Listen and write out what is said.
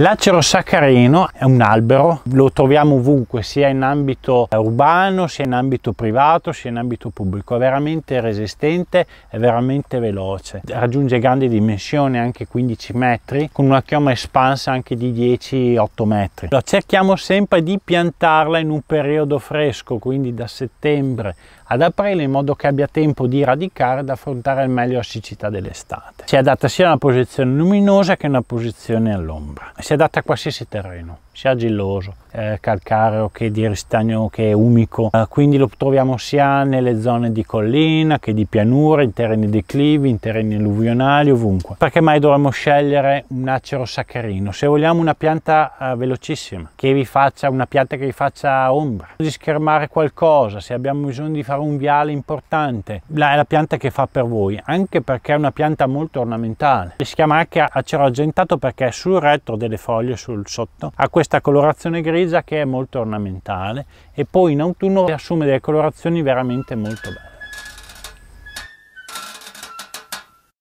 L'acero saccarino è un albero, lo troviamo ovunque, sia in ambito urbano, sia in ambito privato, sia in ambito pubblico. È veramente resistente, è veramente veloce. Raggiunge grandi dimensioni, anche 15 metri, con una chioma espansa anche di 10-8 metri. Allora, cerchiamo sempre di piantarla in un periodo fresco, quindi da settembre ad aprile, in modo che abbia tempo di radicare ed affrontare al meglio la siccità dell'estate. Si adatta sia a una posizione luminosa che a una posizione all'ombra si adatta a qualsiasi terreno, sia argilloso, eh, calcareo che di ristagno che è umico, eh, quindi lo troviamo sia nelle zone di collina che di pianura, in terreni declivi, in terreni alluvionali, ovunque. Perché mai dovremmo scegliere un acero saccherino? Se vogliamo una pianta eh, velocissima, che vi faccia una pianta che vi faccia ombra, di schermare qualcosa, se abbiamo bisogno di fare un viale importante, la, è la pianta che fa per voi, anche perché è una pianta molto ornamentale. Si chiama anche acero argentato perché sul retro delle foglie sul sotto, ha questa colorazione grigia che è molto ornamentale e poi in autunno assume delle colorazioni veramente molto belle.